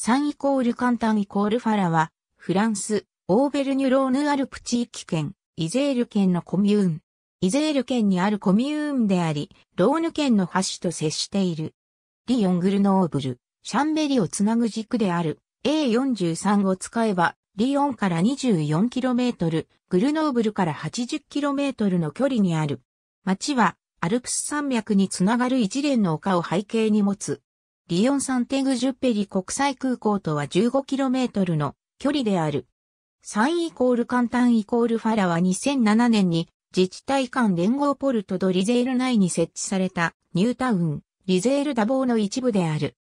3イコール簡単イコールファラは、フランス、オーベルニュローヌアルプ地域圏、イゼール県のコミューン。イゼール県にあるコミューンであり、ローヌ県の橋と接している。リヨングルノーブル、シャンベリをつなぐ軸である A43 を使えば、リヨンから 24km、グルノーブルから 80km の距離にある。町は、アルプス山脈につながる一連の丘を背景に持つ、リヨンサンテグジュッペリ国際空港とは 15km の距離である。3イコール簡単イコールファラは2007年に自治体間連合ポルトドリゼール内に設置されたニュータウン、リゼール打棒の一部である。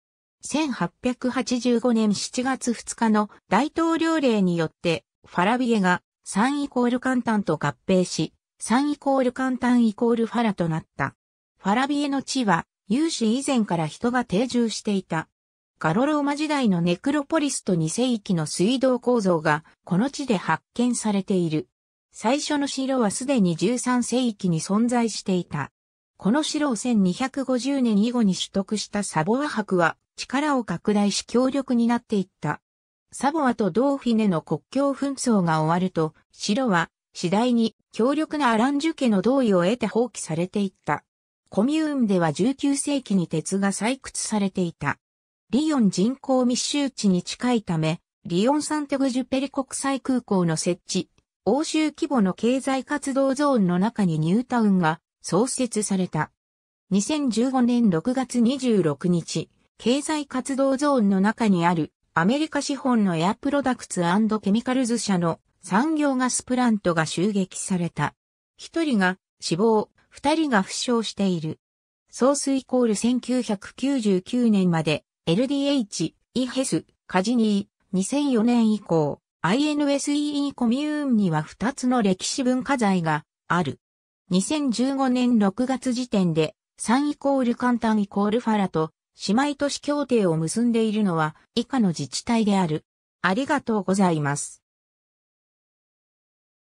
1885年7月2日の大統領令によってファラビエが3イコール簡単と合併し、3イコール簡単イコールファラとなった。ファラビエの地は有史以前から人が定住していた。ガロローマ時代のネクロポリスと2世紀の水道構造がこの地で発見されている。最初の城はすでに13世紀に存在していた。この城を1250年以後に取得したサボア博は力を拡大し強力になっていった。サボアとドーフィネの国境紛争が終わると、城は次第に強力なアランジュ家の同意を得て放棄されていった。コミューンでは19世紀に鉄が採掘されていた。リヨン人口密集地に近いため、リヨンサンテグジュペリ国際空港の設置、欧州規模の経済活動ゾーンの中にニュータウンが創設された。2015年6月26日、経済活動ゾーンの中にあるアメリカ資本のエアプロダクツケミカルズ社の産業ガスプラントが襲撃された。一人が死亡、二人が負傷している。ソースイコール1999年まで LDH、イヘス、カジニー、2004年以降、INSEE コミューンには二つの歴史文化財がある。2015年6月時点で3イコール簡単イコールファラと姉妹都市協定を結んでいるのは以下の自治体である。ありがとうございます。